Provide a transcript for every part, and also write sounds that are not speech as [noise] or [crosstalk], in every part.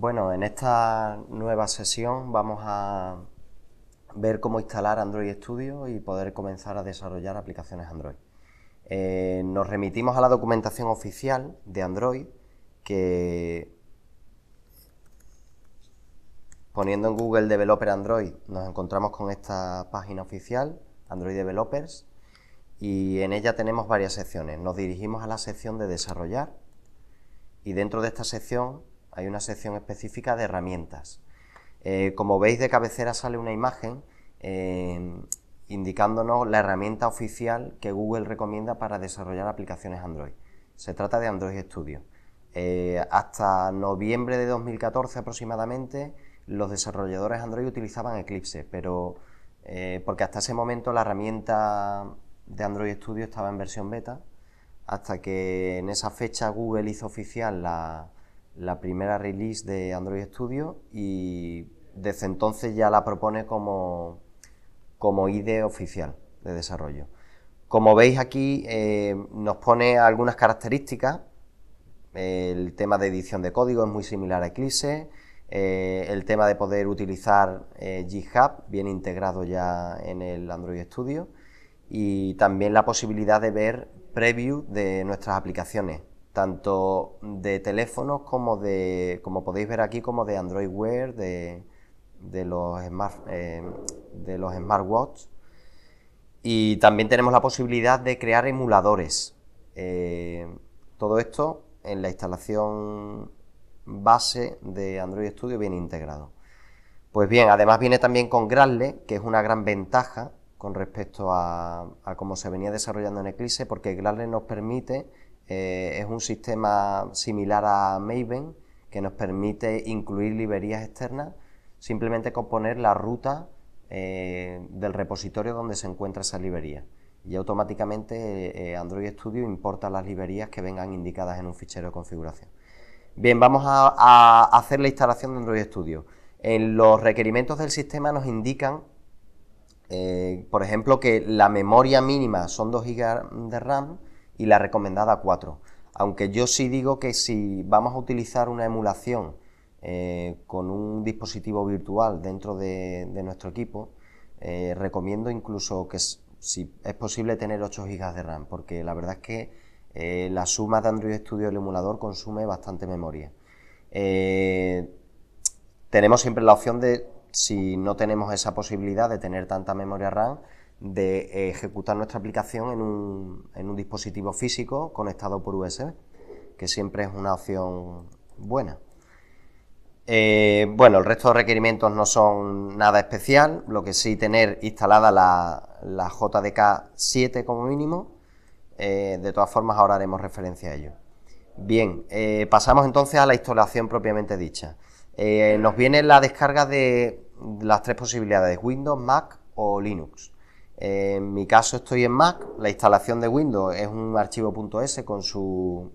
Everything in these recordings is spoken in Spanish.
Bueno, en esta nueva sesión vamos a ver cómo instalar Android Studio y poder comenzar a desarrollar aplicaciones Android. Eh, nos remitimos a la documentación oficial de Android que poniendo en Google Developer Android nos encontramos con esta página oficial, Android Developers, y en ella tenemos varias secciones. Nos dirigimos a la sección de desarrollar y dentro de esta sección hay una sección específica de herramientas. Eh, como veis de cabecera sale una imagen eh, indicándonos la herramienta oficial que Google recomienda para desarrollar aplicaciones Android. Se trata de Android Studio. Eh, hasta noviembre de 2014 aproximadamente los desarrolladores Android utilizaban Eclipse, pero porque hasta ese momento la herramienta de Android Studio estaba en versión beta, hasta que en esa fecha Google hizo oficial la, la primera release de Android Studio y desde entonces ya la propone como, como IDE oficial de desarrollo. Como veis aquí eh, nos pone algunas características, el tema de edición de código es muy similar a Eclipse, eh, el tema de poder utilizar eh, GitHub bien integrado ya en el Android Studio y también la posibilidad de ver preview de nuestras aplicaciones tanto de teléfonos como de, como podéis ver aquí, como de Android Wear, de, de los, smart, eh, de los smartwatch. Y también tenemos la posibilidad de crear emuladores. Eh, todo esto en la instalación base de Android Studio viene integrado. Pues bien, además viene también con Gradle, que es una gran ventaja con respecto a, a cómo se venía desarrollando en Eclipse, porque Gradle nos permite eh, es un sistema similar a Maven que nos permite incluir librerías externas, simplemente componer la ruta eh, del repositorio donde se encuentra esa librería. Y automáticamente eh, Android Studio importa las librerías que vengan indicadas en un fichero de configuración. Bien, vamos a, hacer la instalación de Android Studio. En los requerimientos del sistema nos indican, por ejemplo, que la memoria mínima son 2 GB de RAM, y la recomendada 4. Aunque yo sí digo que si vamos a utilizar una emulación eh, con un dispositivo virtual dentro de, nuestro equipo, eh, recomiendo incluso que si es posible tener 8 GB de RAM, porque la verdad es que eh, la suma de Android Studio y el emulador consume bastante memoria. tenemos siempre la opción de, si no tenemos esa posibilidad de tener tanta memoria RAM, de eh, ejecutar nuestra aplicación en un, dispositivo físico conectado por USB, que siempre es una opción buena. Eh, bueno, el resto de requerimientos no son nada especial, lo que sí tener instalada la, JDK 7 como mínimo, eh, de todas formas ahora haremos referencia a ello. Bien, pasamos entonces a la instalación propiamente dicha. nos viene la descarga de las tres posibilidades, Windows, Mac o Linux. En mi caso estoy en Mac, la instalación de Windows es un archivo .s con su,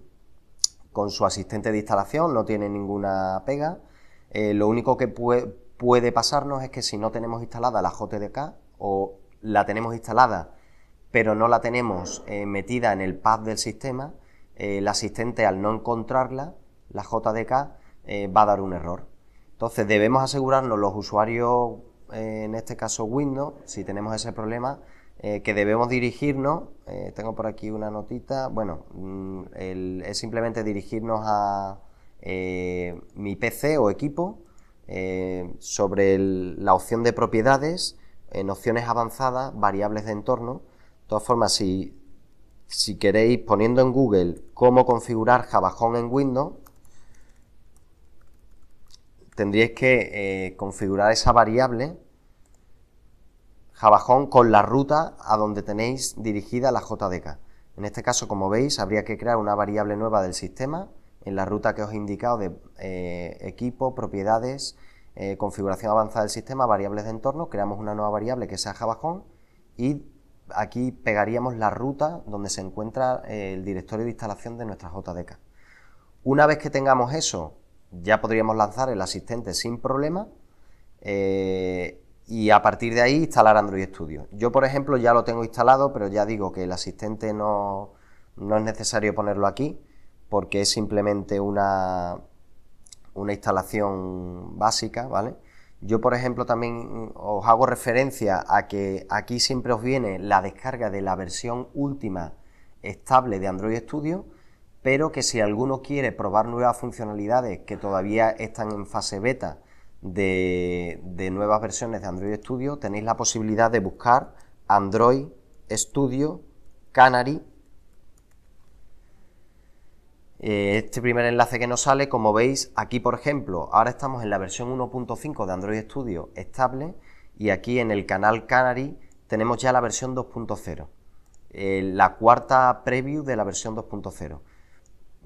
con su asistente de instalación, no tiene ninguna pega. Eh, lo único que puede, pasarnos es que si no tenemos instalada la JDK o la tenemos instalada pero no la tenemos eh, metida en el path del sistema, eh, el asistente al no encontrarla, la JDK, va a dar un error. Entonces debemos asegurarnos los usuarios eh, en este caso Windows, si tenemos ese problema, eh, que debemos dirigirnos, eh, tengo por aquí una notita, bueno, mm, es simplemente dirigirnos a mi PC o equipo sobre la opción de propiedades, en opciones avanzadas, variables de entorno. De todas formas, si, si queréis, poniendo en Google cómo configurar Jabajón en Windows, tendríais que configurar esa variable Jabajón con la ruta a donde tenéis dirigida la JDK. En este caso, como veis, habría que crear una variable nueva del sistema en la ruta que os he indicado de eh, equipo, propiedades, eh, configuración avanzada del sistema, variables de entorno, creamos una nueva variable que sea Jabajón y aquí pegaríamos la ruta donde se encuentra eh, el directorio de instalación de nuestra JDK. Una vez que tengamos eso, ya podríamos lanzar el asistente sin problema y a partir de ahí instalar Android Studio. Yo, por ejemplo, ya lo tengo instalado, pero ya digo que el asistente no, no es necesario ponerlo aquí porque es simplemente una, una instalación básica, ¿vale? Yo, por ejemplo, también os hago referencia a que aquí siempre os viene la descarga de la versión última estable de Android Studio, pero que si alguno quiere probar nuevas funcionalidades que todavía están en fase beta de, nuevas versiones de Android Studio, tenéis la posibilidad de buscar Android Studio Canary eh, este primer enlace que nos sale, como veis, aquí por ejemplo, ahora estamos en la versión 1.5 de Android Studio estable y aquí en el canal Canary tenemos ya la versión 2.0, eh, la cuarta preview de la versión 2.0.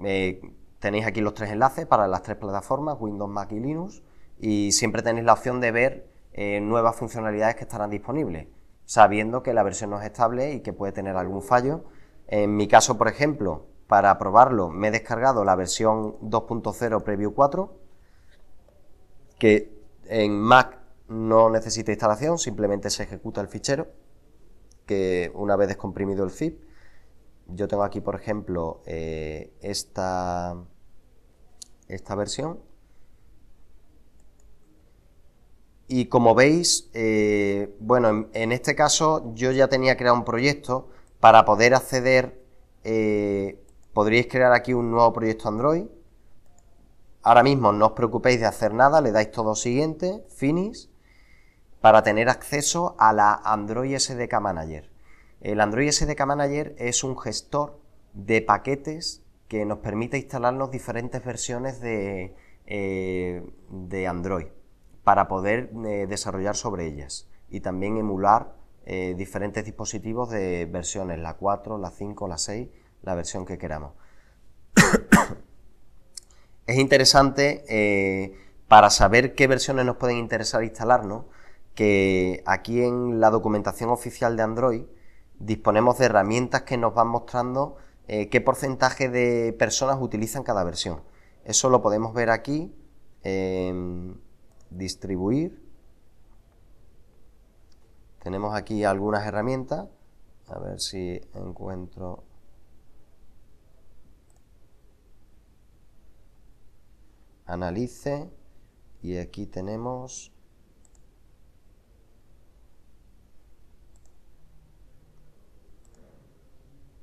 Eh, tenéis aquí los tres enlaces para las tres plataformas, Windows, Mac y Linux y siempre tenéis la opción de ver eh, nuevas funcionalidades que estarán disponibles, sabiendo que la versión no es estable y que puede tener algún fallo. En mi caso, por ejemplo, para probarlo me he descargado la versión 2.0 Preview 4, que en Mac no necesita instalación, simplemente se ejecuta el fichero, que una vez descomprimido el zip, yo tengo aquí, por ejemplo, eh, esta, esta versión, Y como veis, eh, bueno, en, este caso yo ya tenía creado un proyecto para poder acceder, eh, podríais crear aquí un nuevo proyecto Android. Ahora mismo no os preocupéis de hacer nada, le dais todo siguiente, finish, para tener acceso a la Android SDK Manager. El Android SDK Manager es un gestor de paquetes que nos permite instalarnos diferentes versiones de eh, Android para poder eh, desarrollar sobre ellas y también emular eh, diferentes dispositivos de versiones, la 4, la 5, la 6, la versión que queramos. [coughs] es interesante eh, para saber qué versiones nos pueden interesar instalarnos, que aquí en la documentación oficial de Android disponemos de herramientas que nos van mostrando qué porcentaje de personas utilizan cada versión. Eso lo podemos ver aquí. Em, distribuir. Tenemos aquí algunas herramientas. A ver si encuentro... Analice. Y aquí tenemos...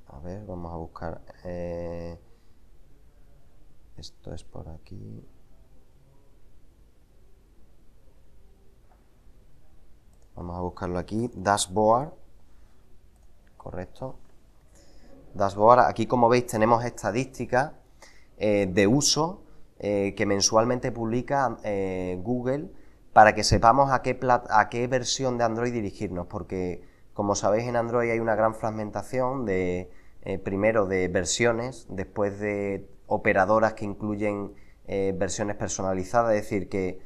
A ver, vamos a buscar... Eh, esto es por aquí... Vamos a buscarlo aquí. Dashboard. Correcto. Dashboard. Aquí, como veis, tenemos estadísticas eh, de uso eh, que mensualmente publica eh, Google para que sepamos a qué, versión de Android dirigirnos, porque como sabéis en Android hay una gran fragmentación de, primero de versiones, después de operadoras que incluyen versiones personalizadas, es decir, que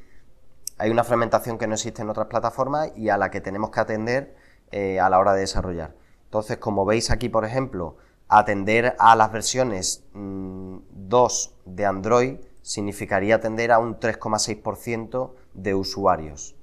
hay una fragmentación que no existe en otras plataformas y a la que tenemos que atender eh, a la hora de desarrollar. Entonces, como veis aquí, por ejemplo, atender a las versiones 2 mm, de Android significaría atender a un 3,6% de usuarios,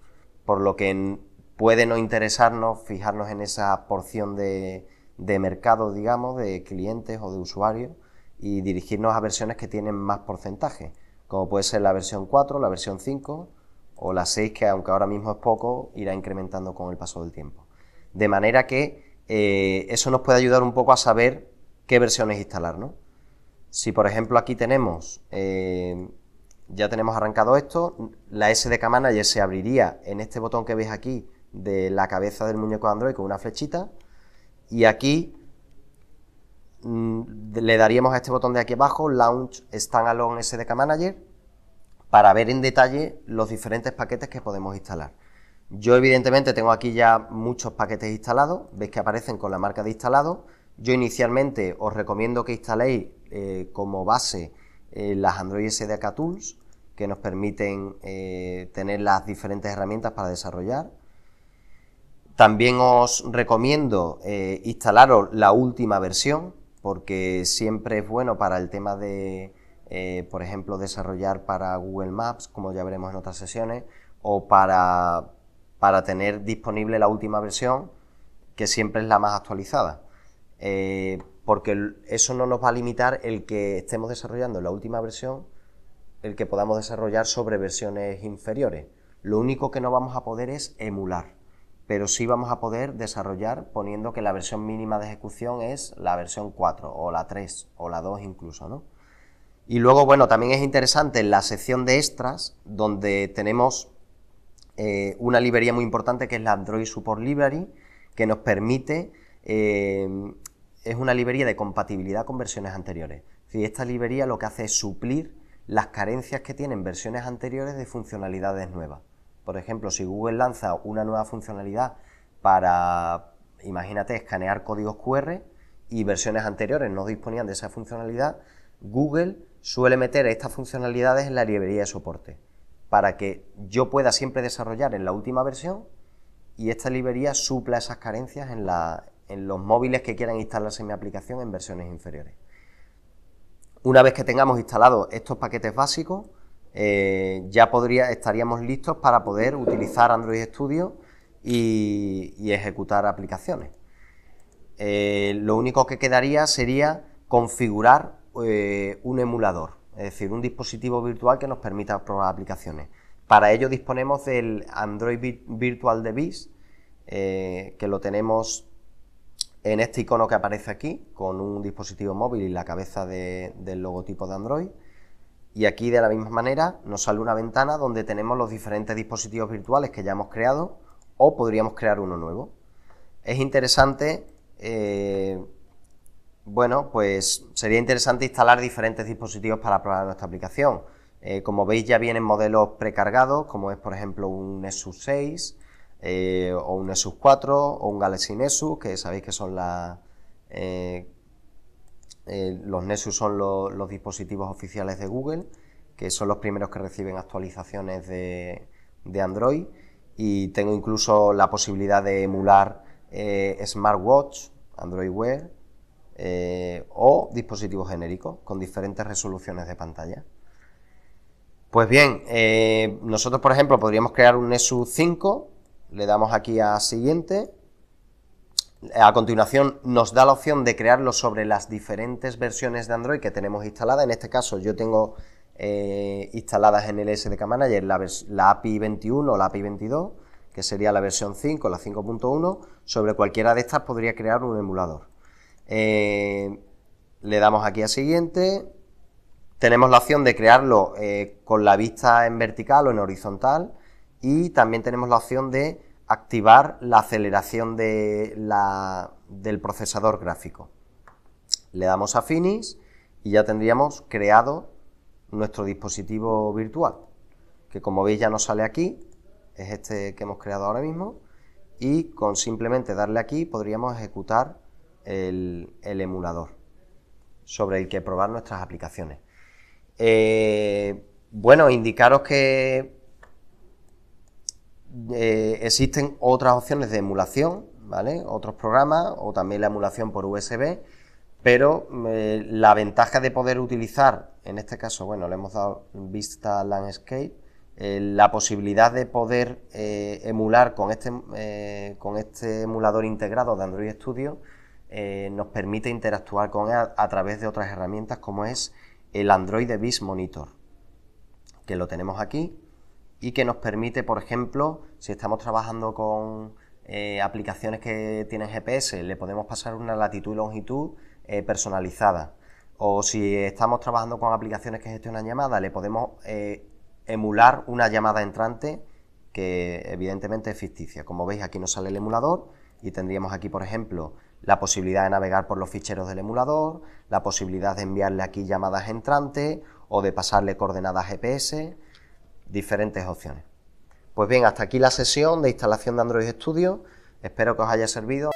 por lo que puede no interesarnos fijarnos en esa porción de, de mercado, digamos, de clientes o de usuarios y dirigirnos a versiones que tienen más porcentaje, como puede ser la versión 4, la versión 5 o la 6, que aunque ahora mismo es poco, irá incrementando con el paso del tiempo. De manera que eh, eso nos puede ayudar un poco a saber qué versiones instalar. ¿no? Si por ejemplo aquí tenemos, eh, ya tenemos arrancado esto, la SDK Manager se abriría en este botón que veis aquí de la cabeza del muñeco Android con una flechita y aquí mm, le daríamos a este botón de aquí abajo, Launch Standalone SDK Manager para ver en detalle los diferentes paquetes que podemos instalar. Yo evidentemente tengo aquí ya muchos paquetes instalados, veis que aparecen con la marca de instalado. Yo inicialmente os recomiendo que instaléis eh, como base eh, las Android SDK Tools, que nos permiten eh, tener las diferentes herramientas para desarrollar. También os recomiendo instalaros la última versión, porque siempre es bueno para el tema de, eh, por ejemplo, desarrollar para Google Maps, como ya veremos en otras sesiones, o para, tener disponible la última versión, que siempre es la más actualizada. Eh, porque eso no nos va a limitar el que estemos desarrollando la última versión, el que podamos desarrollar sobre versiones inferiores. Lo único que no vamos a poder es emular, pero sí vamos a poder desarrollar poniendo que la versión mínima de ejecución es la versión 4 o la 3 o la 2 incluso, ¿no? Y luego, bueno, también es interesante la sección de extras, donde tenemos eh, una librería muy importante que es la Android Support Library, que nos permite, eh, es una librería de compatibilidad con versiones anteriores. Si esta librería lo que hace es suplir las carencias que tienen versiones anteriores de funcionalidades nuevas. Por ejemplo, si Google lanza una nueva funcionalidad para, imagínate, escanear códigos QR y versiones anteriores no disponían de esa funcionalidad, Google suele meter estas funcionalidades en la librería de soporte para que yo pueda siempre desarrollar en la última versión y esta librería supla esas carencias en, los móviles que quieran instalarse en mi aplicación en versiones inferiores. Una vez que tengamos instalados estos paquetes básicos, eh, ya podría, estaríamos listos para poder utilizar Android Studio y, ejecutar aplicaciones. Eh, lo único que quedaría sería configurar eh, un emulador, es decir, un dispositivo virtual que nos permita probar aplicaciones. Para ello disponemos del Android Virtual Device, eh, que lo tenemos en este icono que aparece aquí, con un dispositivo móvil y la cabeza del logotipo de Android. Y aquí de la misma manera nos sale una ventana donde tenemos los diferentes dispositivos virtuales que ya hemos creado o podríamos crear uno nuevo. Es interesante eh, bueno, pues sería interesante instalar diferentes dispositivos para probar nuestra aplicación. Eh, como veis ya vienen modelos precargados, como es por ejemplo un Nexus 6, eh, o un Nexus 4, o un Galaxy Nexus, que sabéis que son eh, los Nexus son los dispositivos oficiales de Google, que son los primeros que reciben actualizaciones de Android, y tengo incluso la posibilidad de emular smartwatch, Android Wear, eh, o dispositivos genéricos con diferentes resoluciones de pantalla. Pues bien, eh, nosotros por ejemplo podríamos crear un Nexus 5, le damos aquí a siguiente, a continuación nos da la opción de crearlo sobre las diferentes versiones de Android que tenemos instaladas, en este caso yo tengo eh, instaladas en el SDK Manager la, la API 21 o la API 22, que sería la versión 5, la 5.1, sobre cualquiera de estas podría crear un emulador. Eh, le damos aquí a siguiente. Tenemos la opción de crearlo eh, con la vista en vertical o en horizontal y también tenemos la opción de activar la aceleración de del procesador gráfico. Le damos a Finish y ya tendríamos creado nuestro dispositivo virtual, que como veis ya nos sale aquí, es este que hemos creado ahora mismo, y con simplemente darle aquí podríamos ejecutar el, emulador sobre el que probar nuestras aplicaciones. Eh, bueno, indicaros que eh, existen otras opciones de emulación, Otros programas o también la emulación por USB, pero eh, la ventaja de poder utilizar, en este caso, bueno, le hemos dado vista Landscape, la posibilidad de poder emular con este, con este emulador integrado de Android Studio eh, nos permite interactuar con él a, través de otras herramientas como es el Android Biz Monitor, que lo tenemos aquí y que nos permite, por ejemplo, si estamos trabajando con eh, aplicaciones que tienen GPS, le podemos pasar una latitud y longitud eh, personalizada. O si estamos trabajando con aplicaciones que gestionan llamadas, le podemos emular una llamada entrante que evidentemente es ficticia. Como veis aquí nos sale el emulador y tendríamos aquí, por ejemplo, la posibilidad de navegar por los ficheros del emulador, la posibilidad de enviarle aquí llamadas entrantes o de pasarle coordenadas GPS, e diferentes opciones. Pues bien, hasta aquí la sesión de instalación de Android Studio. Espero que os haya servido.